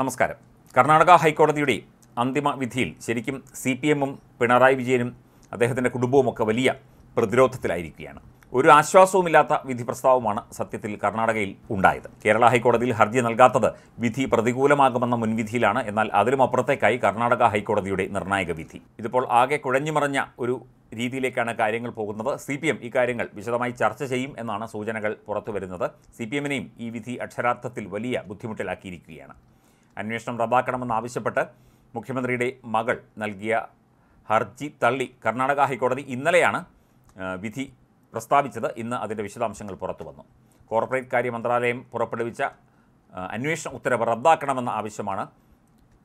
നമസ്കാരം കർണാടക ഹൈക്കോടതിയുടെ അന്തിമ വിധിയിൽ ശരിക്കും സി പി എമ്മും പിണറായി വിജയനും അദ്ദേഹത്തിൻ്റെ കുടുംബവുമൊക്കെ വലിയ പ്രതിരോധത്തിലായിരിക്കുകയാണ് ഒരു ആശ്വാസവുമില്ലാത്ത വിധി പ്രസ്താവമാണ് സത്യത്തിൽ കർണാടകയിൽ ഉണ്ടായത് കേരള ഹൈക്കോടതിയിൽ ഹർജി നൽകാത്തത് വിധി പ്രതികൂലമാകുമെന്ന മുൻവിധിയിലാണ് എന്നാൽ അതിലും അപ്പുറത്തേക്കായി കർണാടക ഹൈക്കോടതിയുടെ നിർണായക വിധി ഇതിപ്പോൾ ആകെ കുഴഞ്ഞുമറിഞ്ഞ ഒരു രീതിയിലേക്കാണ് കാര്യങ്ങൾ പോകുന്നത് സി പി എം ഇക്കാര്യങ്ങൾ വിശദമായി ചർച്ച ചെയ്യും എന്നാണ് സൂചനകൾ വരുന്നത് സി പി എമ്മിനെയും ഈ വിധി അക്ഷരാർത്ഥത്തിൽ വലിയ ബുദ്ധിമുട്ടിലാക്കിയിരിക്കുകയാണ് അന്വേഷണം റദ്ദാക്കണമെന്നാവശ്യപ്പെട്ട് മുഖ്യമന്ത്രിയുടെ മകൾ നൽകിയ ഹർജി തള്ളി കർണാടക ഹൈക്കോടതി ഇന്നലെയാണ് വിധി പ്രസ്താവിച്ചത് ഇന്ന് അതിൻ്റെ വിശദാംശങ്ങൾ പുറത്തു വന്നു കോർപ്പറേറ്റ് കാര്യ മന്ത്രാലയം പുറപ്പെടുവിച്ച അന്വേഷണ ഉത്തരവ് റദ്ദാക്കണമെന്ന ആവശ്യമാണ്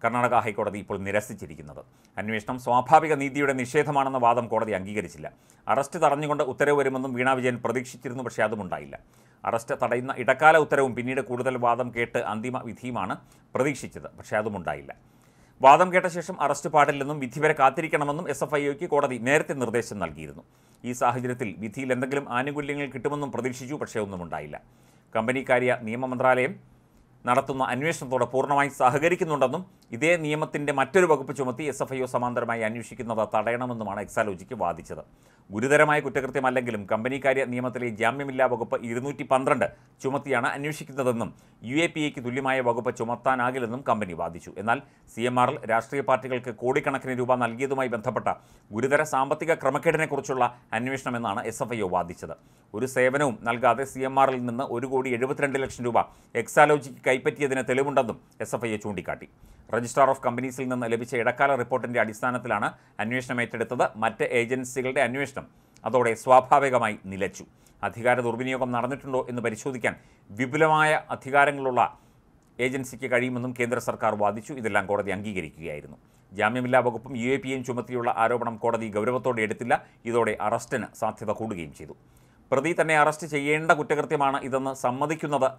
കർണാടക ഹൈക്കോടതി ഇപ്പോൾ നിരസിച്ചിരിക്കുന്നത് അന്വേഷണം സ്വാഭാവിക നീതിയുടെ നിഷേധമാണെന്ന വാദം കോടതി അംഗീകരിച്ചില്ല അറസ്റ്റ് തടഞ്ഞുകൊണ്ട് ഉത്തരവ് വരുമെന്നും വീണാ വിജയൻ പ്രതീക്ഷിച്ചിരുന്നു പക്ഷേ അതുമുണ്ടായില്ല അറസ്റ്റ് തടയുന്ന ഇടക്കാല ഉത്തരവും പിന്നീട് കൂടുതൽ വാദം കേട്ട് അന്തിമ വിധിയുമാണ് പ്രതീക്ഷിച്ചത് പക്ഷേ അതുമുണ്ടായില്ല വാദം കേട്ട ശേഷം അറസ്റ്റ് പാടില്ലെന്നും വിധി വരെ കാത്തിരിക്കണമെന്നും എസ് എഫ് ഐക്ക് കോടതി നേരത്തെ നിർദ്ദേശം നൽകിയിരുന്നു ഈ സാഹചര്യത്തിൽ വിധിയിൽ എന്തെങ്കിലും ആനുകൂല്യങ്ങൾ കിട്ടുമെന്നും പ്രതീക്ഷിച്ചു പക്ഷേ ഒന്നും ഉണ്ടായില്ല കമ്പനിക്കാരിയ മന്ത്രാലയം നടത്തുന്ന അന്വേഷണത്തോട് പൂർണ്ണമായി സഹകരിക്കുന്നുണ്ടെന്നും ഇതേ നിയമത്തിൻ്റെ മറ്റൊരു വകുപ്പ് ചുമത്തി എസ് എഫ് ഐ ഒ സമാന്തരമായി അന്വേഷിക്കുന്നത് തടയണമെന്നുമാണ് എക്സാലോജിക്ക് വാദിച്ചത് ഗുരുതരമായ കുറ്റകൃത്യമല്ലെങ്കിലും കമ്പനി കാര്യ നിയമത്തിലെ ജാമ്യമില്ലാ വകുപ്പ് ഇരുന്നൂറ്റി പന്ത്രണ്ട് ചുമത്തിയാണ് അന്വേഷിക്കുന്നതെന്നും യു എ പി എക്ക് തുല്യമായ വകുപ്പ് ചുമത്താനാകില്ലെന്നും കമ്പനി വാദിച്ചു എന്നാൽ സി എം ആറിൽ രാഷ്ട്രീയ പാർട്ടികൾക്ക് കോടിക്കണക്കിന് രൂപ നൽകിയതുമായി ബന്ധപ്പെട്ട ഗുരുതര സാമ്പത്തിക ക്രമക്കേടിനെക്കുറിച്ചുള്ള അന്വേഷണമെന്നാണ് എസ് എഫ് ഐ ഒ വാദിച്ചത് ഒരു സേവനവും നൽകാതെ സി എം ആറിൽ നിന്ന് ഒരു കോടി എഴുപത്തിരണ്ട് ലക്ഷം രൂപ എക്സാലോജിക്ക് കൈപ്പറ്റിയതിന് തെളിവുണ്ടെന്നും എസ് എഫ് ഐ എ ചൂണ്ടിക്കാട്ടി രജിസ്ട്രാർ ഓഫ് കമ്പനീസിൽ നിന്ന് ലഭിച്ച ഇടക്കാല റിപ്പോർട്ടിന്റെ അടിസ്ഥാനത്തിലാണ് അന്വേഷണം ഏറ്റെടുത്തത് മറ്റ് ഏജൻസികളുടെ അന്വേഷണം അന്വേഷണം അതോടെ സ്വാഭാവികമായി നിലച്ചു അധികാര ദുർവിനിയോഗം നടന്നിട്ടുണ്ടോ എന്ന് പരിശോധിക്കാൻ വിപുലമായ അധികാരങ്ങളുള്ള ഏജൻസിക്ക് കഴിയുമെന്നും കേന്ദ്ര സർക്കാർ വാദിച്ചു ഇതെല്ലാം കോടതി അംഗീകരിക്കുകയായിരുന്നു ജാമ്യമില്ലാ വകുപ്പും യു എ പി എയും ചുമത്തിയുള്ള ആരോപണം കോടതി ഗൗരവത്തോടെ എടുത്തില്ല ഇതോടെ അറസ്റ്റിന് സാധ്യത കൂടുകയും ചെയ്തു പ്രതി തന്നെ അറസ്റ്റ് ചെയ്യേണ്ട കുറ്റകൃത്യമാണ് ഇതെന്ന് സമ്മതിക്കുന്നത്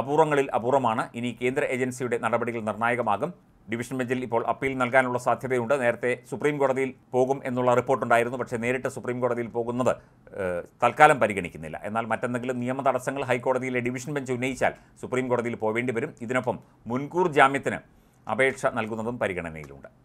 അപൂർവങ്ങളിൽ അപൂർവമാണ് ഇനി കേന്ദ്ര ഏജൻസിയുടെ നടപടികൾ നിർണായകമാകും ഡിവിഷൻ ബെഞ്ചിൽ ഇപ്പോൾ അപ്പീൽ നൽകാനുള്ള സാധ്യതയുണ്ട് നേരത്തെ സുപ്രീം കോടതിയിൽ പോകും എന്നുള്ള റിപ്പോർട്ടുണ്ടായിരുന്നു പക്ഷേ നേരിട്ട് സുപ്രീം കോടതിയിൽ പോകുന്നത് തൽക്കാലം പരിഗണിക്കുന്നില്ല എന്നാൽ മറ്റെന്തെങ്കിലും നിയമ തടസ്സങ്ങൾ ഹൈക്കോടതിയിലെ ഡിവിഷൻ ബെഞ്ച് ഉന്നയിച്ചാൽ സുപ്രീം കോടതിയിൽ പോവേണ്ടി വരും ഇതിനൊപ്പം മുൻകൂർ ജാമ്യത്തിന് അപേക്ഷ നൽകുന്നതും പരിഗണനയിലുണ്ട്